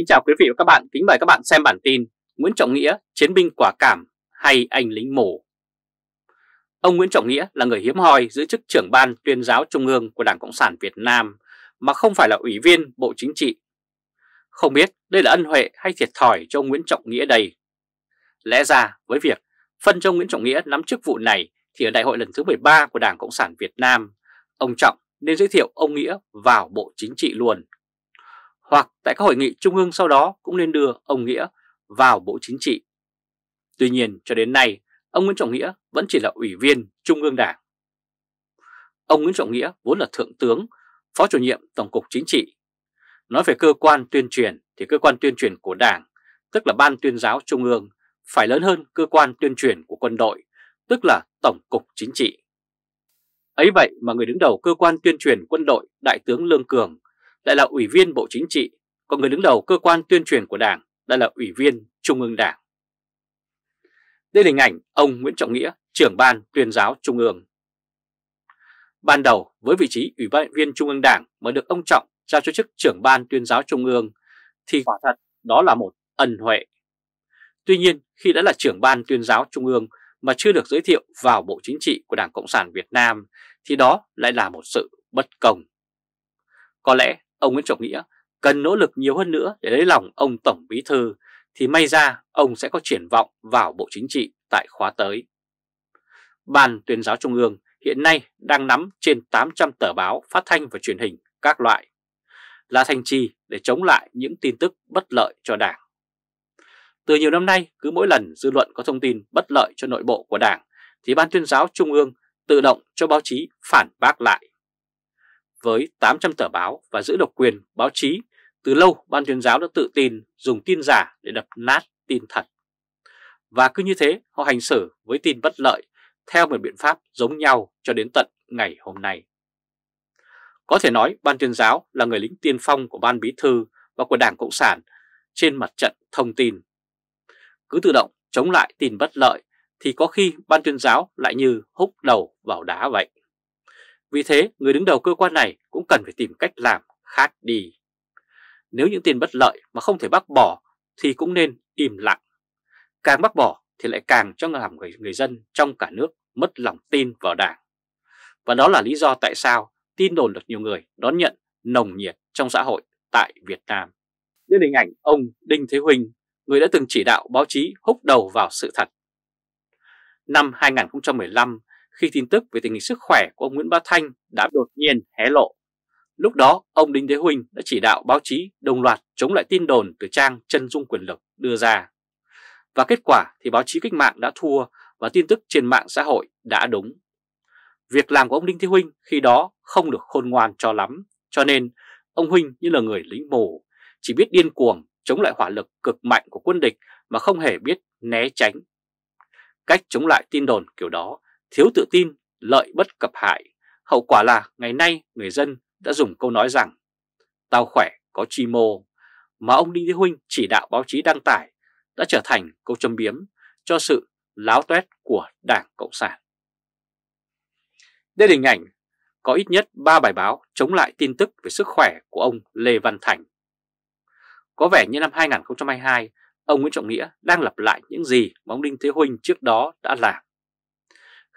Kính chào quý vị và các bạn, kính mời các bạn xem bản tin Nguyễn Trọng Nghĩa, chiến binh quả cảm hay anh lính mổ Ông Nguyễn Trọng Nghĩa là người hiếm hoi giữ chức trưởng ban tuyên giáo trung ương của Đảng Cộng sản Việt Nam mà không phải là ủy viên Bộ Chính trị. Không biết đây là ân huệ hay thiệt thòi cho ông Nguyễn Trọng Nghĩa đây. Lẽ ra với việc phân cho Nguyễn Trọng Nghĩa nắm chức vụ này thì ở đại hội lần thứ 13 của Đảng Cộng sản Việt Nam, ông Trọng nên giới thiệu ông Nghĩa vào Bộ Chính trị luôn hoặc tại các hội nghị trung ương sau đó cũng nên đưa ông Nghĩa vào Bộ Chính trị. Tuy nhiên cho đến nay, ông Nguyễn Trọng Nghĩa vẫn chỉ là ủy viên Trung ương Đảng. Ông Nguyễn Trọng Nghĩa vốn là Thượng tướng, Phó chủ nhiệm Tổng cục Chính trị. Nói về cơ quan tuyên truyền thì cơ quan tuyên truyền của Đảng, tức là Ban tuyên giáo Trung ương, phải lớn hơn cơ quan tuyên truyền của quân đội, tức là Tổng cục Chính trị. Ấy vậy mà người đứng đầu cơ quan tuyên truyền quân đội Đại tướng Lương Cường lại là Ủy viên Bộ Chính trị, còn người đứng đầu cơ quan tuyên truyền của Đảng lại là Ủy viên Trung ương Đảng. Đây là hình ảnh ông Nguyễn Trọng Nghĩa, trưởng ban tuyên giáo Trung ương. Ban đầu với vị trí Ủy viên Trung ương Đảng mà được ông Trọng giao cho chức trưởng ban tuyên giáo Trung ương thì quả thật đó là một ân huệ. Tuy nhiên khi đã là trưởng ban tuyên giáo Trung ương mà chưa được giới thiệu vào Bộ Chính trị của Đảng Cộng sản Việt Nam thì đó lại là một sự bất công. Có lẽ ông Nguyễn Trọng Nghĩa cần nỗ lực nhiều hơn nữa để lấy lòng ông Tổng Bí Thư thì may ra ông sẽ có triển vọng vào Bộ Chính trị tại khóa tới. Ban tuyên giáo Trung ương hiện nay đang nắm trên 800 tờ báo phát thanh và truyền hình các loại là thành trì để chống lại những tin tức bất lợi cho Đảng. Từ nhiều năm nay, cứ mỗi lần dư luận có thông tin bất lợi cho nội bộ của Đảng, thì Ban tuyên giáo Trung ương tự động cho báo chí phản bác lại với 800 tờ báo và giữ độc quyền báo chí, từ lâu ban tuyên giáo đã tự tin dùng tin giả để đập nát tin thật. Và cứ như thế họ hành xử với tin bất lợi theo một biện pháp giống nhau cho đến tận ngày hôm nay. Có thể nói ban tuyên giáo là người lính tiên phong của ban bí thư và của Đảng Cộng sản trên mặt trận thông tin. Cứ tự động chống lại tin bất lợi thì có khi ban tuyên giáo lại như húc đầu vào đá vậy. Vì thế, người đứng đầu cơ quan này cũng cần phải tìm cách làm khác đi. Nếu những tiền bất lợi mà không thể bác bỏ thì cũng nên im lặng. Càng bác bỏ thì lại càng cho làm người, người dân trong cả nước mất lòng tin vào đảng. Và đó là lý do tại sao tin đồn được nhiều người đón nhận nồng nhiệt trong xã hội tại Việt Nam. Đến hình ảnh ông Đinh Thế Huỳnh, người đã từng chỉ đạo báo chí húc đầu vào sự thật. Năm 2015, khi tin tức về tình hình sức khỏe của ông Nguyễn Bá Thanh đã đột nhiên hé lộ. Lúc đó, ông Đinh Thế Huynh đã chỉ đạo báo chí đồng loạt chống lại tin đồn từ trang chân dung quyền lực đưa ra. Và kết quả thì báo chí cách mạng đã thua và tin tức trên mạng xã hội đã đúng. Việc làm của ông Đinh Thế Huynh khi đó không được khôn ngoan cho lắm, cho nên ông Huynh như là người lính mù, chỉ biết điên cuồng chống lại hỏa lực cực mạnh của quân địch mà không hề biết né tránh. Cách chống lại tin đồn kiểu đó thiếu tự tin, lợi bất cập hại. Hậu quả là ngày nay người dân đã dùng câu nói rằng Tao khỏe có chi mô mà ông Đinh Thế Huynh chỉ đạo báo chí đăng tải đã trở thành câu châm biếm cho sự láo toét của Đảng Cộng sản. Đây là hình ảnh có ít nhất 3 bài báo chống lại tin tức về sức khỏe của ông Lê Văn Thành. Có vẻ như năm 2022, ông Nguyễn Trọng Nghĩa đang lập lại những gì mà ông Đinh Thế Huynh trước đó đã làm.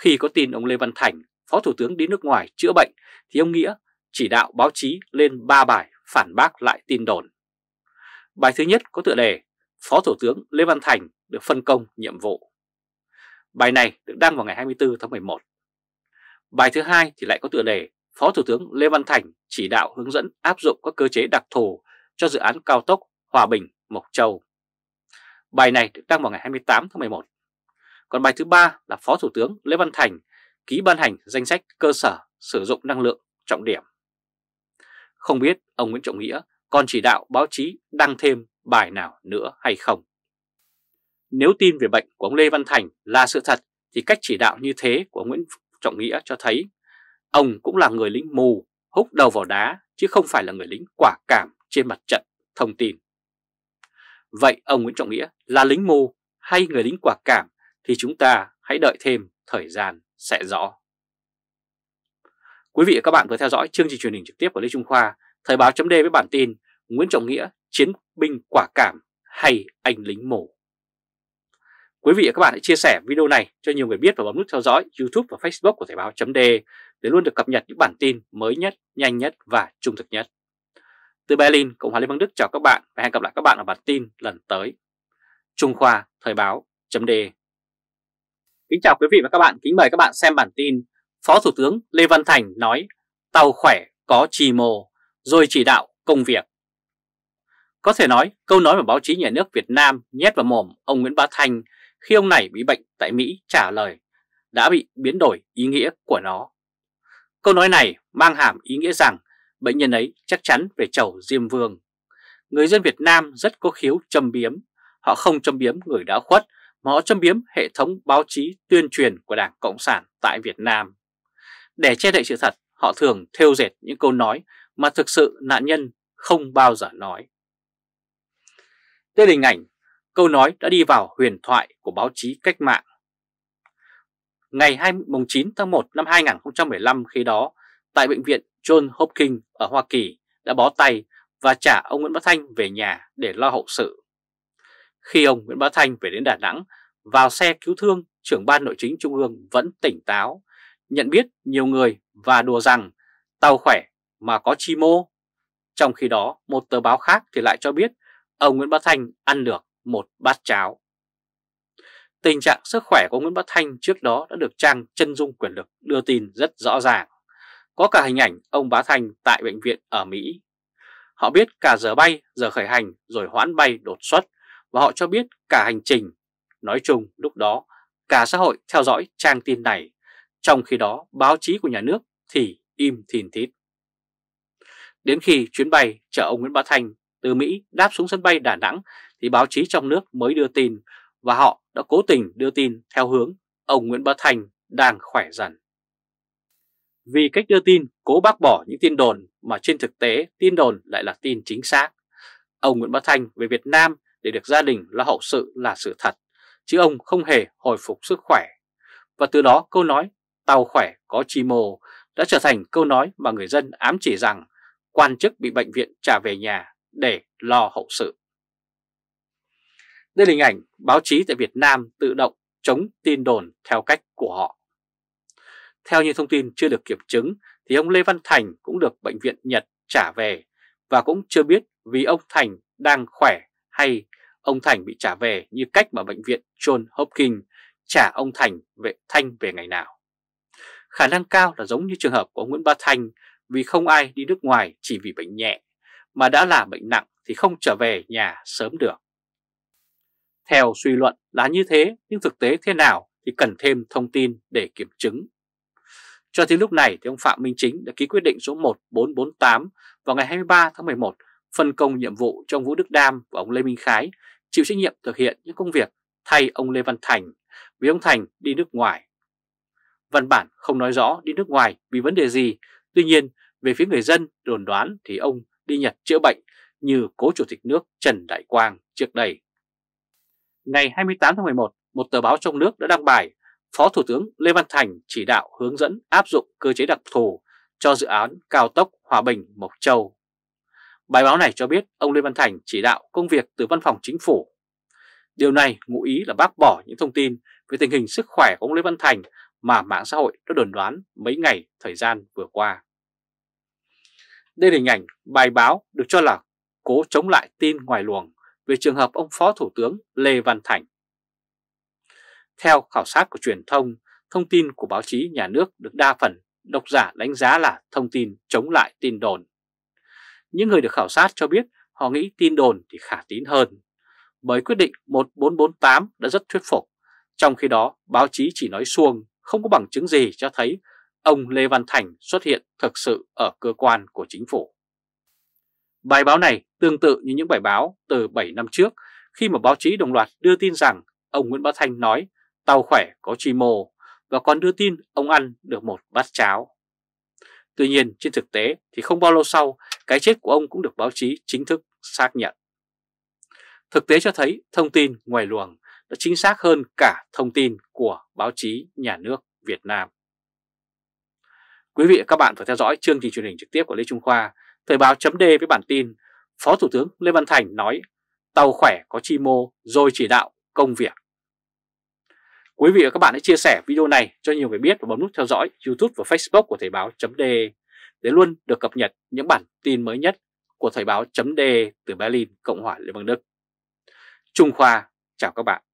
Khi có tin ông Lê Văn Thành, Phó Thủ tướng đi nước ngoài chữa bệnh thì ông Nghĩa chỉ đạo báo chí lên 3 bài phản bác lại tin đồn. Bài thứ nhất có tựa đề Phó Thủ tướng Lê Văn Thành được phân công nhiệm vụ. Bài này được đăng vào ngày 24 tháng 11. Bài thứ hai thì lại có tựa đề Phó Thủ tướng Lê Văn Thành chỉ đạo hướng dẫn áp dụng các cơ chế đặc thù cho dự án cao tốc Hòa Bình-Mộc Châu. Bài này được đăng vào ngày 28 tháng 11 còn bài thứ ba là Phó Thủ tướng Lê Văn Thành ký ban hành danh sách cơ sở sử dụng năng lượng trọng điểm. Không biết ông Nguyễn Trọng Nghĩa còn chỉ đạo báo chí đăng thêm bài nào nữa hay không. Nếu tin về bệnh của ông Lê Văn Thành là sự thật thì cách chỉ đạo như thế của Nguyễn Trọng Nghĩa cho thấy ông cũng là người lính mù húc đầu vào đá chứ không phải là người lính quả cảm trên mặt trận thông tin. Vậy ông Nguyễn Trọng Nghĩa là lính mù hay người lính quả cảm thì chúng ta hãy đợi thêm thời gian sẽ rõ. Quý vị và các bạn vừa theo dõi chương trình truyền hình trực tiếp của Lê Trung Khoa, Thời báo chấm với bản tin Nguyễn Trọng Nghĩa chiến binh quả cảm hay anh lính mổ. Quý vị và các bạn hãy chia sẻ video này cho nhiều người biết và bấm nút theo dõi YouTube và Facebook của Thời báo chấm để luôn được cập nhật những bản tin mới nhất, nhanh nhất và trung thực nhất. Từ Berlin, Cộng hòa Liên bang Đức chào các bạn và hẹn gặp lại các bạn ở bản tin lần tới. Trung Khoa Thời báo chấm Kính chào quý vị và các bạn, kính mời các bạn xem bản tin Phó Thủ tướng Lê Văn Thành nói tàu khỏe có trì mồ rồi chỉ đạo công việc Có thể nói câu nói mà báo chí nhà nước Việt Nam nhét vào mồm ông Nguyễn Bá Thành khi ông này bị bệnh tại Mỹ trả lời đã bị biến đổi ý nghĩa của nó Câu nói này mang hàm ý nghĩa rằng bệnh nhân ấy chắc chắn về chầu Diêm Vương Người dân Việt Nam rất có khiếu châm biếm Họ không châm biếm người đã khuất mà họ châm biếm hệ thống báo chí tuyên truyền của Đảng Cộng sản tại Việt Nam. Để che đậy sự thật, họ thường thêu dệt những câu nói mà thực sự nạn nhân không bao giờ nói. Đây là hình ảnh, câu nói đã đi vào huyền thoại của báo chí cách mạng. Ngày 29 tháng 1 năm 2015 khi đó, tại bệnh viện John Hopkins ở Hoa Kỳ đã bó tay và trả ông Nguyễn Bắc Thanh về nhà để lo hậu sự. Khi ông Nguyễn Bá Thanh về đến Đà Nẵng, vào xe cứu thương, trưởng ban nội chính Trung ương vẫn tỉnh táo, nhận biết nhiều người và đùa rằng tàu khỏe mà có chi mô. Trong khi đó, một tờ báo khác thì lại cho biết ông Nguyễn Bá Thanh ăn được một bát cháo. Tình trạng sức khỏe của Nguyễn Bá Thanh trước đó đã được trang chân dung quyền lực đưa tin rất rõ ràng. Có cả hình ảnh ông Bá Thanh tại bệnh viện ở Mỹ. Họ biết cả giờ bay, giờ khởi hành rồi hoãn bay đột xuất và họ cho biết cả hành trình. Nói chung lúc đó cả xã hội theo dõi trang tin này, trong khi đó báo chí của nhà nước thì im thìn thít. Đến khi chuyến bay chở ông Nguyễn Bá Thanh từ Mỹ đáp xuống sân bay Đà Nẵng thì báo chí trong nước mới đưa tin và họ đã cố tình đưa tin theo hướng ông Nguyễn Bá Thanh đang khỏe dần. Vì cách đưa tin cố bác bỏ những tin đồn mà trên thực tế tin đồn lại là tin chính xác. Ông Nguyễn Bá Thanh về Việt Nam để được gia đình lo hậu sự là sự thật, chứ ông không hề hồi phục sức khỏe. Và từ đó câu nói tàu khỏe có chi mồ đã trở thành câu nói mà người dân ám chỉ rằng quan chức bị bệnh viện trả về nhà để lo hậu sự. Đây là hình ảnh báo chí tại Việt Nam tự động chống tin đồn theo cách của họ. Theo những thông tin chưa được kiểm chứng thì ông Lê Văn Thành cũng được bệnh viện Nhật trả về và cũng chưa biết vì ông Thành đang khỏe hay Ông Thành bị trả về như cách mà bệnh viện John Hopkins trả ông Thành về Thanh về ngày nào. Khả năng cao là giống như trường hợp của Nguyễn Ba Thanh vì không ai đi nước ngoài chỉ vì bệnh nhẹ, mà đã là bệnh nặng thì không trở về nhà sớm được. Theo suy luận là như thế, nhưng thực tế thế nào thì cần thêm thông tin để kiểm chứng. Cho tới lúc này thì ông Phạm Minh Chính đã ký quyết định số 1448 vào ngày 23 tháng 11 phân công nhiệm vụ cho ông Vũ Đức Đam và ông Lê Minh Khái chịu trách nhiệm thực hiện những công việc thay ông Lê Văn Thành vì ông Thành đi nước ngoài. Văn bản không nói rõ đi nước ngoài vì vấn đề gì, tuy nhiên về phía người dân đồn đoán thì ông đi Nhật chữa bệnh như cố chủ tịch nước Trần Đại Quang trước đây. Ngày 28 tháng 11, một tờ báo trong nước đã đăng bài Phó Thủ tướng Lê Văn Thành chỉ đạo hướng dẫn áp dụng cơ chế đặc thù cho dự án cao tốc Hòa Bình-Mộc Châu. Bài báo này cho biết ông Lê Văn Thành chỉ đạo công việc từ văn phòng chính phủ. Điều này ngụ ý là bác bỏ những thông tin về tình hình sức khỏe của ông Lê Văn Thành mà mạng xã hội đã đồn đoán mấy ngày thời gian vừa qua. Đây là hình ảnh bài báo được cho là cố chống lại tin ngoài luồng về trường hợp ông Phó Thủ tướng Lê Văn Thành. Theo khảo sát của truyền thông, thông tin của báo chí nhà nước được đa phần độc giả đánh giá là thông tin chống lại tin đồn những người được khảo sát cho biết họ nghĩ tin đồn thì khả tín hơn. Bởi quyết định 1448 đã rất thuyết phục, trong khi đó báo chí chỉ nói suông, không có bằng chứng gì cho thấy ông Lê Văn Thành xuất hiện thực sự ở cơ quan của chính phủ. Bài báo này tương tự như những bài báo từ 7 năm trước khi mà báo chí đồng loạt đưa tin rằng ông Nguyễn Bá Thanh nói tàu khỏe có chi mô và còn đưa tin ông ăn được một bát cháo. Tuy nhiên trên thực tế thì không bao lâu sau cái chết của ông cũng được báo chí chính thức xác nhận. Thực tế cho thấy thông tin ngoài luồng đã chính xác hơn cả thông tin của báo chí nhà nước Việt Nam. Quý vị và các bạn vừa theo dõi chương trình truyền hình trực tiếp của Lê Trung Khoa, Thời báo chấm với bản tin Phó Thủ tướng Lê Văn Thành nói tàu khỏe có chi mô rồi chỉ đạo công việc. Quý vị và các bạn hãy chia sẻ video này cho nhiều người biết và bấm nút theo dõi YouTube và Facebook của Thời báo.de để luôn được cập nhật những bản tin mới nhất của Thời báo.de từ Berlin, Cộng hòa Liên bang Đức. Trung Khoa, chào các bạn.